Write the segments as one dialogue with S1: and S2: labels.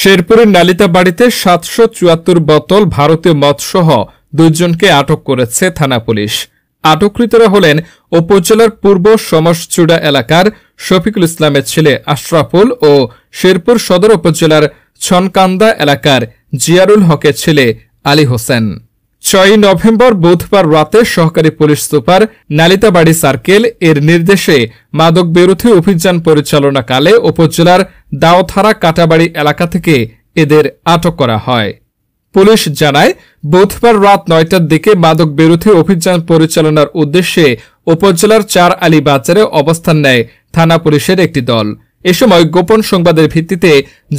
S1: শেরপুরের নালিতা বাড়িতে সাতশো চুয়াত্তর বোতল ভারতীয় মদসহ দুজনকে আটক করেছে থানা পুলিশ আটককৃতরা হলেন উপজেলার পূর্ব সমসচূড়া এলাকার শফিকুল ইসলামের ছেলে আশরাফুল ও শেরপুর সদর উপজেলার ছনকান্দা এলাকার জিয়ারুল হকের ছেলে আলী হোসেন ছয়ই নভেম্বর বুধবার রাতে সহকারী পুলিশ সুপার নালিতাবাড়ি সার্কেল এর নির্দেশে মাদক বিরোধী অভিযান পরিচালনাকালে উপজেলার দাওথারা কাটাবাড়ি এলাকা থেকে এদের আটক করা হয় পুলিশ জানায় বুধবার রাত নয়টার দিকে মাদক বিরোধী অভিযান পরিচালনার উদ্দেশ্যে উপজেলার চার আলী বাজারে অবস্থান নেয় থানা পুলিশের একটি দল এ সময় গোপন সংবাদের ভিত্তিতে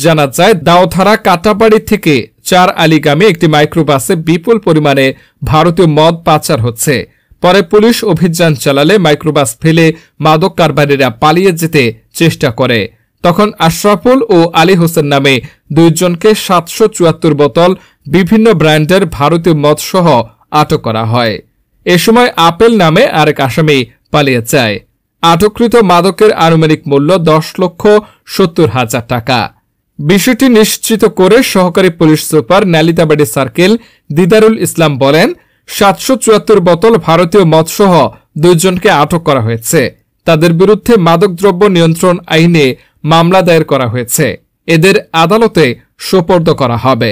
S1: জানা যায় দাওথারা কাটাবাড়ি থেকে চার আলিগামে একটি মাইক্রোবাসে বিপুল পরিমাণে ভারতীয় মদ পাচার হচ্ছে পরে পুলিশ অভিযান চালালে মাইক্রোবাস ফেলে মাদক কারবারিরা পালিয়ে যেতে চেষ্টা করে তখন আশরাফুল ও আলী হোসেন নামে দুইজনকে সাতশো চুয়াত্তর বোতল বিভিন্ন ব্র্যান্ডের ভারতীয় মদ সহ আটক করা হয় এ সময় আপেল নামে আরেক আসামি পালিয়ে যায় আটককৃত মাদকের আনুমানিক মূল্য দশ লক্ষ সত্তর হাজার টাকা বিষয়টি নিশ্চিত করে সহকারী police super Nalitabari circle Didarul Islam বলেন সাতশো চুয়াত্তর বোতল ভারতীয় মৎসহ দুইজনকে আটক করা হয়েছে তাদের বিরুদ্ধে মাদকদ্রব্য নিয়ন্ত্রণ আইনে মামলা দায়ের করা হয়েছে এদের আদালতে সোপর্দ করা হবে